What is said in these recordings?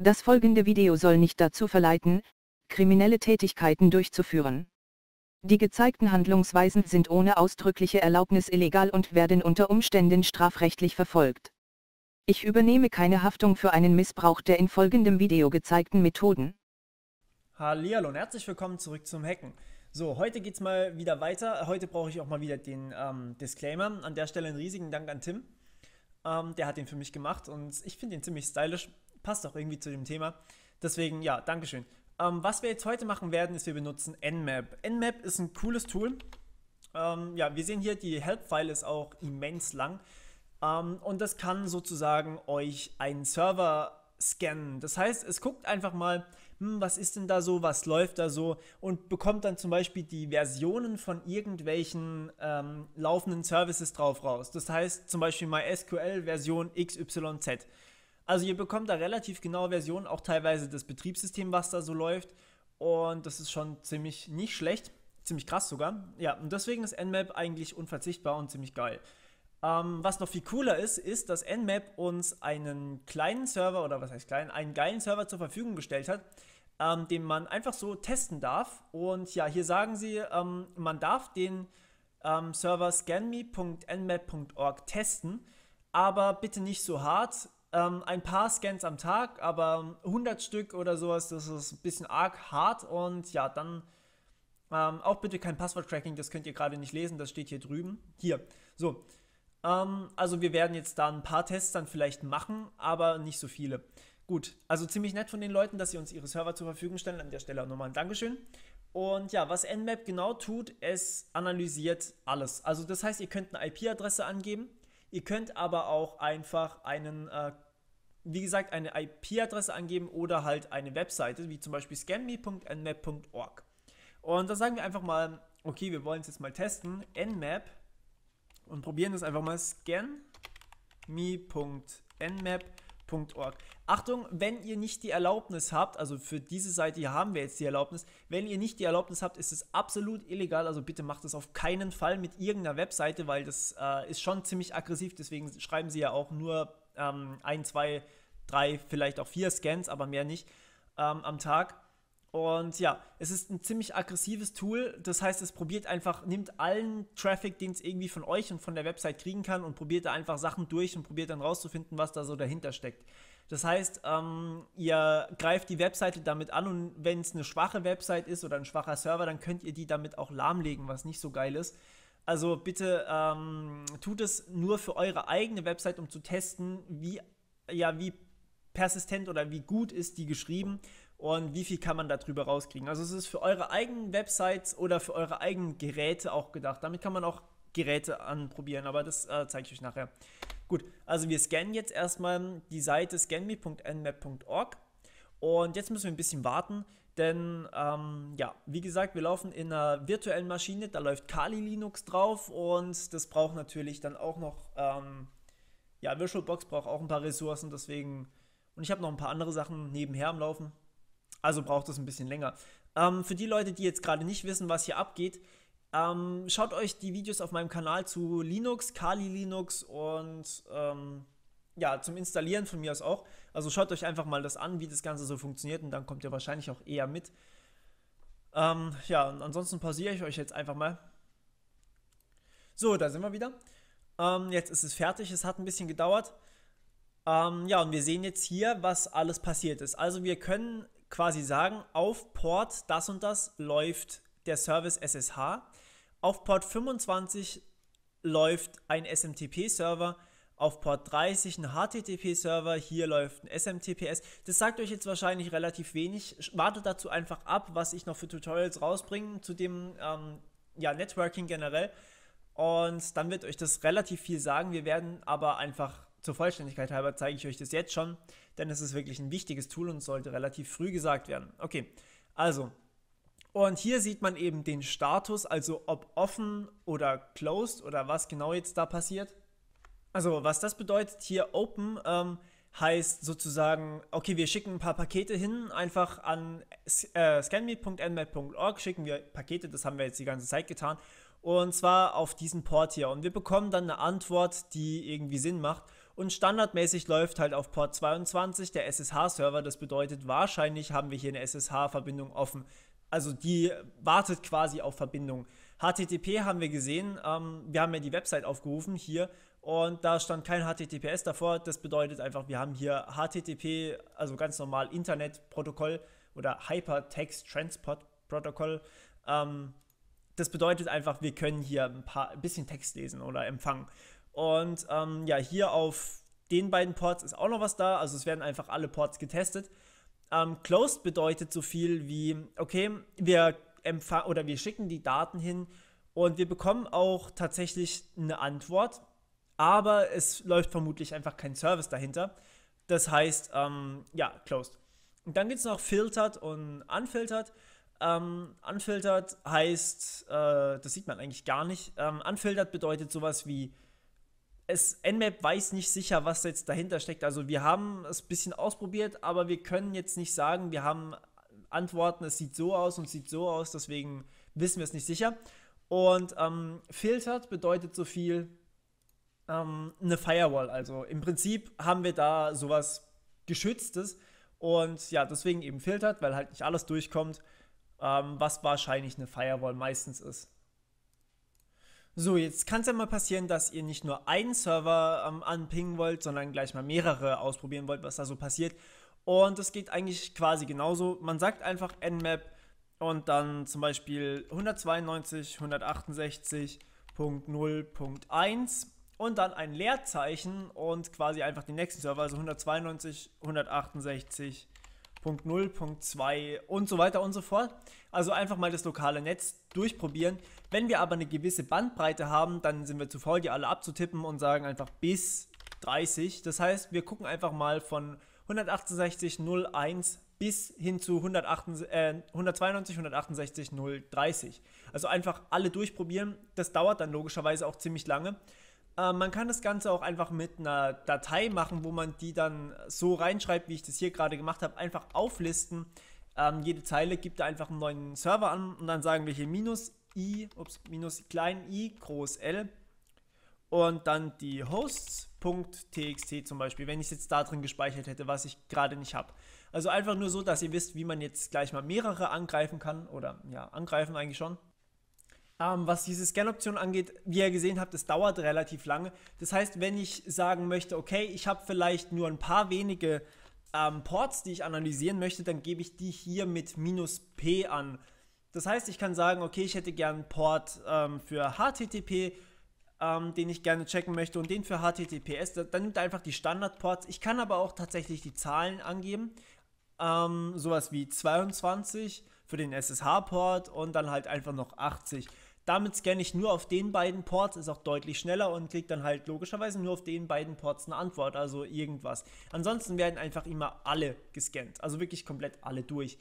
Das folgende Video soll nicht dazu verleiten, kriminelle Tätigkeiten durchzuführen. Die gezeigten Handlungsweisen sind ohne ausdrückliche Erlaubnis illegal und werden unter Umständen strafrechtlich verfolgt. Ich übernehme keine Haftung für einen Missbrauch der in folgendem Video gezeigten Methoden. Hallihallo und herzlich willkommen zurück zum Hacken. So, heute geht's mal wieder weiter. Heute brauche ich auch mal wieder den ähm, Disclaimer. An der Stelle einen riesigen Dank an Tim. Ähm, der hat den für mich gemacht und ich finde ihn ziemlich stylisch. Passt auch irgendwie zu dem Thema. Deswegen, ja, Dankeschön. Ähm, was wir jetzt heute machen werden, ist, wir benutzen Nmap. Nmap ist ein cooles Tool. Ähm, ja, wir sehen hier, die Help-File ist auch immens lang. Ähm, und das kann sozusagen euch einen Server scannen. Das heißt, es guckt einfach mal, hm, was ist denn da so, was läuft da so und bekommt dann zum Beispiel die Versionen von irgendwelchen ähm, laufenden Services drauf raus. Das heißt zum Beispiel MySQL Version XYZ. Also ihr bekommt da relativ genaue Versionen, auch teilweise das Betriebssystem, was da so läuft. Und das ist schon ziemlich nicht schlecht, ziemlich krass sogar. Ja, und deswegen ist Nmap eigentlich unverzichtbar und ziemlich geil. Ähm, was noch viel cooler ist, ist, dass Nmap uns einen kleinen Server, oder was heißt klein, einen geilen Server zur Verfügung gestellt hat, ähm, den man einfach so testen darf. Und ja, hier sagen sie, ähm, man darf den ähm, Server scanme.nmap.org testen, aber bitte nicht so hart, ähm, ein paar Scans am Tag, aber 100 ähm, Stück oder sowas, das ist ein bisschen arg hart und ja, dann ähm, auch bitte kein Passwort-Tracking, das könnt ihr gerade nicht lesen, das steht hier drüben. Hier, so. Ähm, also wir werden jetzt da ein paar Tests dann vielleicht machen, aber nicht so viele. Gut, also ziemlich nett von den Leuten, dass sie uns ihre Server zur Verfügung stellen. An der Stelle auch nochmal ein Dankeschön. Und ja, was Nmap genau tut, es analysiert alles. Also das heißt, ihr könnt eine IP-Adresse angeben, ihr könnt aber auch einfach einen äh, wie gesagt, eine IP-Adresse angeben oder halt eine Webseite, wie zum Beispiel scanme.nmap.org. Und da sagen wir einfach mal, okay, wir wollen es jetzt mal testen, nmap und probieren das einfach mal scanme.nmap.org. Achtung, wenn ihr nicht die Erlaubnis habt, also für diese Seite hier haben wir jetzt die Erlaubnis, wenn ihr nicht die Erlaubnis habt, ist es absolut illegal, also bitte macht das auf keinen Fall mit irgendeiner Webseite, weil das äh, ist schon ziemlich aggressiv, deswegen schreiben sie ja auch nur ähm, ein, zwei, drei, vielleicht auch vier Scans, aber mehr nicht ähm, am Tag. Und ja, es ist ein ziemlich aggressives Tool. Das heißt, es probiert einfach, nimmt allen Traffic, den es irgendwie von euch und von der Website kriegen kann und probiert da einfach Sachen durch und probiert dann rauszufinden, was da so dahinter steckt. Das heißt, ähm, ihr greift die Webseite damit an und wenn es eine schwache Website ist oder ein schwacher Server, dann könnt ihr die damit auch lahmlegen, was nicht so geil ist. Also bitte ähm, tut es nur für eure eigene Website, um zu testen, wie, ja, wie persistent oder wie gut ist die geschrieben und wie viel kann man darüber rauskriegen. Also es ist für eure eigenen Websites oder für eure eigenen Geräte auch gedacht. Damit kann man auch Geräte anprobieren, aber das äh, zeige ich euch nachher. Gut, also wir scannen jetzt erstmal die Seite scanme.nmap.org und jetzt müssen wir ein bisschen warten, denn ähm, ja, wie gesagt, wir laufen in einer virtuellen Maschine, da läuft Kali Linux drauf und das braucht natürlich dann auch noch, ähm, ja, VirtualBox braucht auch ein paar Ressourcen, deswegen, und ich habe noch ein paar andere Sachen nebenher am Laufen, also braucht es ein bisschen länger. Ähm, für die Leute, die jetzt gerade nicht wissen, was hier abgeht, ähm, schaut euch die Videos auf meinem Kanal zu Linux, Kali Linux und Ähm, ja, zum Installieren von mir aus auch. Also schaut euch einfach mal das an, wie das Ganze so funktioniert und dann kommt ihr wahrscheinlich auch eher mit. Ähm, ja, und ansonsten pausiere ich euch jetzt einfach mal. So, da sind wir wieder. Ähm, jetzt ist es fertig, es hat ein bisschen gedauert. Ähm, ja, und wir sehen jetzt hier, was alles passiert ist. Also wir können quasi sagen, auf Port das und das läuft der Service SSH. Auf Port 25 läuft ein SMTP-Server auf Port 30 ein HTTP-Server, hier läuft ein SMTPS. Das sagt euch jetzt wahrscheinlich relativ wenig. Wartet dazu einfach ab, was ich noch für Tutorials rausbringe zu dem ähm, ja, Networking generell. Und dann wird euch das relativ viel sagen. Wir werden aber einfach zur Vollständigkeit halber zeige ich euch das jetzt schon, denn es ist wirklich ein wichtiges Tool und sollte relativ früh gesagt werden. Okay, also und hier sieht man eben den Status, also ob offen oder closed oder was genau jetzt da passiert. Also, was das bedeutet hier Open, ähm, heißt sozusagen, okay, wir schicken ein paar Pakete hin, einfach an äh, scanme.nmap.org schicken wir Pakete, das haben wir jetzt die ganze Zeit getan, und zwar auf diesen Port hier. Und wir bekommen dann eine Antwort, die irgendwie Sinn macht. Und standardmäßig läuft halt auf Port 22 der SSH-Server, das bedeutet, wahrscheinlich haben wir hier eine SSH-Verbindung offen. Also die wartet quasi auf Verbindung. HTTP haben wir gesehen, ähm, wir haben ja die Website aufgerufen hier und da stand kein HTTPS davor. Das bedeutet einfach, wir haben hier HTTP, also ganz normal Internetprotokoll oder Hypertext Transport Protokoll. Ähm, das bedeutet einfach, wir können hier ein, paar, ein bisschen Text lesen oder empfangen. Und ähm, ja, hier auf den beiden Ports ist auch noch was da. Also es werden einfach alle Ports getestet. Ähm, closed bedeutet so viel wie, okay, wir empfangen oder wir schicken die Daten hin und wir bekommen auch tatsächlich eine Antwort aber es läuft vermutlich einfach kein Service dahinter. Das heißt, ähm, ja, closed. Und dann gibt es noch filtert und unfiltert. Ähm, unfiltered heißt, äh, das sieht man eigentlich gar nicht. Ähm, unfiltered bedeutet sowas wie, es, Nmap weiß nicht sicher, was jetzt dahinter steckt. Also wir haben es ein bisschen ausprobiert, aber wir können jetzt nicht sagen, wir haben Antworten, es sieht so aus und sieht so aus, deswegen wissen wir es nicht sicher. Und ähm, filtert bedeutet so viel, ähm, eine Firewall. Also im Prinzip haben wir da sowas Geschütztes und ja, deswegen eben filtert, weil halt nicht alles durchkommt, ähm, was wahrscheinlich eine Firewall meistens ist. So, jetzt kann es ja mal passieren, dass ihr nicht nur einen Server ähm, anpingen wollt, sondern gleich mal mehrere ausprobieren wollt, was da so passiert. Und das geht eigentlich quasi genauso. Man sagt einfach nmap und dann zum Beispiel 192.168.0.1 und dann ein Leerzeichen und quasi einfach den nächsten Server, also 192.168.0.2 und so weiter und so fort. Also einfach mal das lokale Netz durchprobieren. Wenn wir aber eine gewisse Bandbreite haben, dann sind wir zu voll, die alle abzutippen und sagen einfach bis 30. Das heißt, wir gucken einfach mal von 168.01 bis hin zu 192.168.0.30. Äh, also einfach alle durchprobieren. Das dauert dann logischerweise auch ziemlich lange. Äh, man kann das Ganze auch einfach mit einer Datei machen, wo man die dann so reinschreibt, wie ich das hier gerade gemacht habe, einfach auflisten. Ähm, jede Zeile gibt da einfach einen neuen Server an und dann sagen wir hier minus i, ups, minus klein i, groß l und dann die hosts.txt zum Beispiel, wenn ich es jetzt da drin gespeichert hätte, was ich gerade nicht habe. Also einfach nur so, dass ihr wisst, wie man jetzt gleich mal mehrere angreifen kann oder ja, angreifen eigentlich schon. Ähm, was diese Scan-Option angeht, wie ihr gesehen habt, es dauert relativ lange. Das heißt, wenn ich sagen möchte, okay, ich habe vielleicht nur ein paar wenige ähm, Ports, die ich analysieren möchte, dann gebe ich die hier mit minus P an. Das heißt, ich kann sagen, okay, ich hätte gern einen Port ähm, für HTTP, ähm, den ich gerne checken möchte und den für HTTPS. Dann nimmt er einfach die Standard-Ports. Ich kann aber auch tatsächlich die Zahlen angeben. Ähm, sowas wie 22 für den SSH-Port und dann halt einfach noch 80. Damit scanne ich nur auf den beiden Ports, ist auch deutlich schneller und kriege dann halt logischerweise nur auf den beiden Ports eine Antwort, also irgendwas. Ansonsten werden einfach immer alle gescannt, also wirklich komplett alle durch.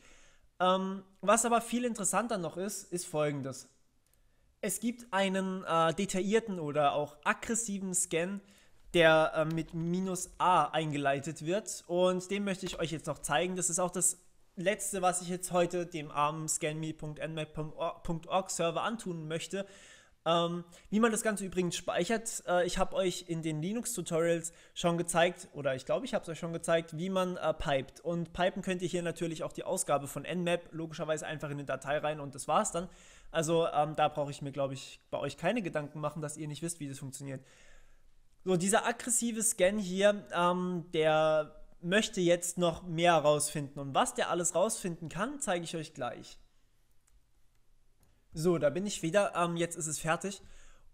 Ähm, was aber viel interessanter noch ist, ist folgendes. Es gibt einen äh, detaillierten oder auch aggressiven Scan, der äh, mit minus A eingeleitet wird und den möchte ich euch jetzt noch zeigen. Das ist auch das letzte, was ich jetzt heute dem armen scanme.nmap.org Server antun möchte. Ähm, wie man das Ganze übrigens speichert, äh, ich habe euch in den Linux-Tutorials schon gezeigt, oder ich glaube, ich habe es euch schon gezeigt, wie man äh, piped. Und pipen könnt ihr hier natürlich auch die Ausgabe von nmap, logischerweise einfach in eine Datei rein und das war's dann. Also ähm, da brauche ich mir, glaube ich, bei euch keine Gedanken machen, dass ihr nicht wisst, wie das funktioniert. So, dieser aggressive Scan hier, ähm, der möchte jetzt noch mehr rausfinden. Und was der alles rausfinden kann, zeige ich euch gleich. So, da bin ich wieder. Ähm, jetzt ist es fertig.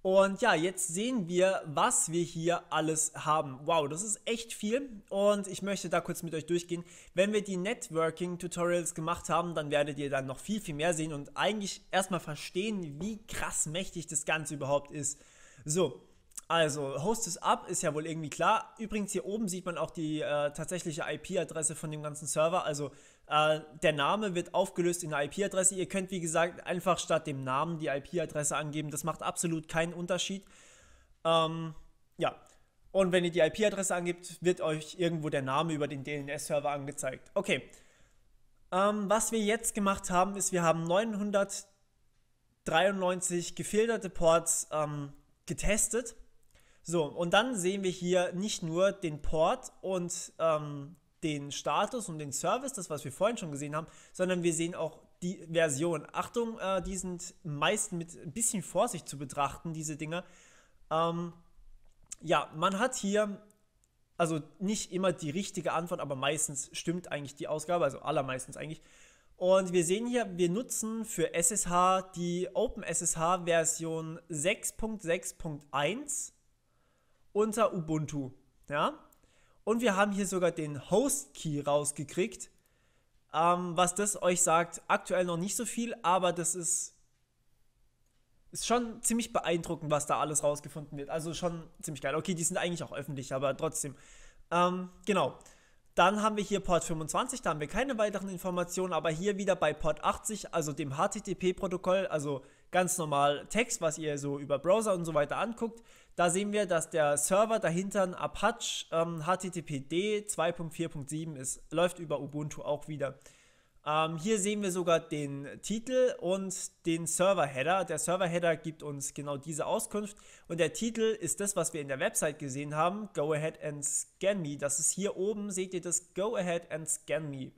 Und ja, jetzt sehen wir, was wir hier alles haben. Wow, das ist echt viel und ich möchte da kurz mit euch durchgehen. Wenn wir die Networking-Tutorials gemacht haben, dann werdet ihr dann noch viel, viel mehr sehen und eigentlich erstmal verstehen, wie krass mächtig das Ganze überhaupt ist. So, also, Host ist up, ist ja wohl irgendwie klar. Übrigens, hier oben sieht man auch die äh, tatsächliche IP-Adresse von dem ganzen Server. Also, äh, der Name wird aufgelöst in eine IP-Adresse. Ihr könnt, wie gesagt, einfach statt dem Namen die IP-Adresse angeben. Das macht absolut keinen Unterschied. Ähm, ja. Und wenn ihr die IP-Adresse angebt, wird euch irgendwo der Name über den DNS-Server angezeigt. Okay. Ähm, was wir jetzt gemacht haben, ist, wir haben 993 gefilterte Ports ähm, getestet so, und dann sehen wir hier nicht nur den Port und ähm, den Status und den Service, das was wir vorhin schon gesehen haben, sondern wir sehen auch die Version. Achtung, äh, die sind meist mit ein bisschen Vorsicht zu betrachten, diese Dinge. Ähm, ja, man hat hier also nicht immer die richtige Antwort, aber meistens stimmt eigentlich die Ausgabe, also allermeistens eigentlich. Und wir sehen hier, wir nutzen für SSH die OpenSSH Version 6.6.1 unter Ubuntu. Ja? Und wir haben hier sogar den Host Key rausgekriegt. Ähm, was das euch sagt, aktuell noch nicht so viel, aber das ist, ist schon ziemlich beeindruckend, was da alles rausgefunden wird. Also schon ziemlich geil. Okay, die sind eigentlich auch öffentlich, aber trotzdem. Ähm, genau. Dann haben wir hier Port 25, da haben wir keine weiteren Informationen, aber hier wieder bei Port 80, also dem HTTP-Protokoll, also ganz normal Text, was ihr so über Browser und so weiter anguckt, da sehen wir, dass der Server dahinter ein Apache ähm, HTTPD 2.4.7 ist, läuft über Ubuntu auch wieder. Ähm, hier sehen wir sogar den Titel und den Server-Header. Der Server-Header gibt uns genau diese Auskunft und der Titel ist das, was wir in der Website gesehen haben, Go Ahead and Scan Me. Das ist hier oben, seht ihr das, Go Ahead and Scan Me.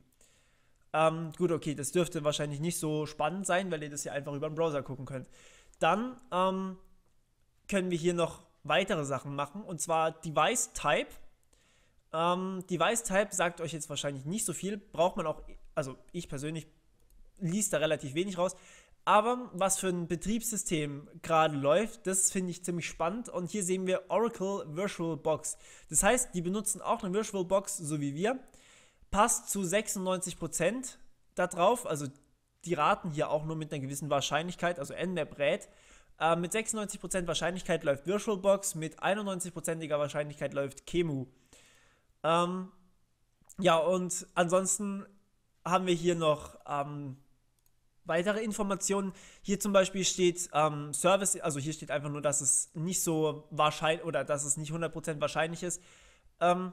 Ähm, gut, okay, das dürfte wahrscheinlich nicht so spannend sein, weil ihr das ja einfach über den Browser gucken könnt. Dann ähm, können wir hier noch weitere Sachen machen und zwar Device Type. Ähm, Device Type sagt euch jetzt wahrscheinlich nicht so viel, braucht man auch, also ich persönlich liest da relativ wenig raus. Aber was für ein Betriebssystem gerade läuft, das finde ich ziemlich spannend. Und hier sehen wir Oracle Virtual Box. Das heißt, die benutzen auch eine Virtual Box, so wie wir passt zu 96 Prozent da drauf. Also die raten hier auch nur mit einer gewissen Wahrscheinlichkeit, also Nmap rät. Äh, mit 96% Wahrscheinlichkeit läuft VirtualBox, mit 91%iger Wahrscheinlichkeit läuft Kemu. Ähm, ja, und ansonsten haben wir hier noch ähm, weitere Informationen. Hier zum Beispiel steht ähm, Service, also hier steht einfach nur, dass es nicht so wahrscheinlich oder dass es nicht 100% wahrscheinlich ist. Ähm,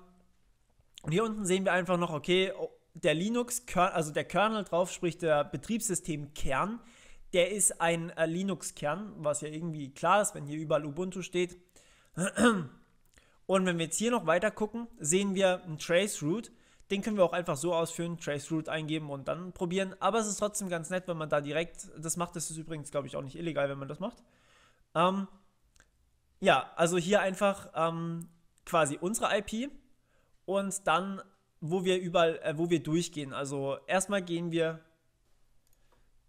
und hier unten sehen wir einfach noch, okay, oh, der Linux, also der Kernel drauf, sprich der Betriebssystemkern, der ist ein äh, Linux-Kern, was ja irgendwie klar ist, wenn hier überall Ubuntu steht. Und wenn wir jetzt hier noch weiter gucken, sehen wir einen Traceroute. Den können wir auch einfach so ausführen, Traceroute eingeben und dann probieren. Aber es ist trotzdem ganz nett, wenn man da direkt das macht. Das ist übrigens, glaube ich, auch nicht illegal, wenn man das macht. Ähm, ja, also hier einfach ähm, quasi unsere IP und dann, wo wir überall, äh, wo wir durchgehen. Also erstmal gehen wir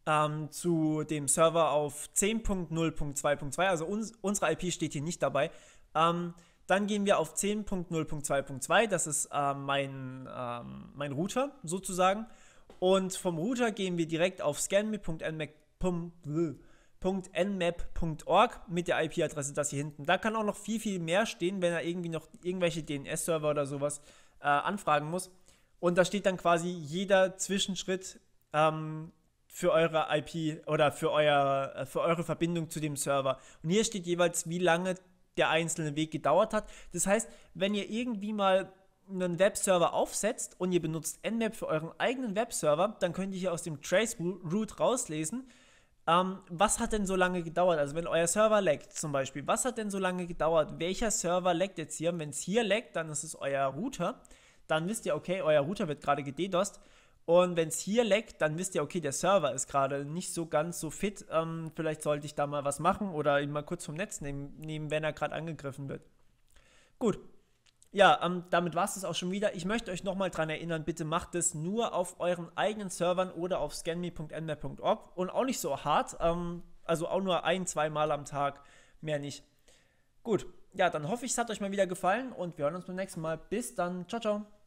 ähm, zu dem Server auf 10.0.2.2, also uns, unsere IP steht hier nicht dabei. Ähm, dann gehen wir auf 10.0.2.2, das ist äh, mein, äh, mein Router sozusagen. Und vom Router gehen wir direkt auf scanme.nmac.com nmap.org mit der IP-Adresse das hier hinten. Da kann auch noch viel, viel mehr stehen, wenn er irgendwie noch irgendwelche DNS-Server oder sowas äh, anfragen muss. Und da steht dann quasi jeder Zwischenschritt ähm, für eure IP oder für, euer, äh, für eure Verbindung zu dem Server. Und hier steht jeweils, wie lange der einzelne Weg gedauert hat. Das heißt, wenn ihr irgendwie mal einen Webserver aufsetzt und ihr benutzt nmap für euren eigenen Webserver, dann könnt ihr hier aus dem Trace Route rauslesen, ähm, was hat denn so lange gedauert? Also wenn euer Server leckt zum Beispiel, was hat denn so lange gedauert? Welcher Server leckt jetzt hier? Wenn es hier leckt, dann ist es euer Router. Dann wisst ihr, okay, euer Router wird gerade gededost. Und wenn es hier leckt, dann wisst ihr, okay, der Server ist gerade nicht so ganz so fit. Ähm, vielleicht sollte ich da mal was machen oder ihn mal kurz vom Netz nehmen, nehmen wenn er gerade angegriffen wird. Gut, ja, ähm, damit war es das auch schon wieder. Ich möchte euch nochmal dran erinnern, bitte macht es nur auf euren eigenen Servern oder auf scanme.nmap.org und auch nicht so hart, ähm, also auch nur ein, zweimal am Tag, mehr nicht. Gut, ja, dann hoffe ich, es hat euch mal wieder gefallen und wir hören uns beim nächsten Mal. Bis dann, ciao, ciao.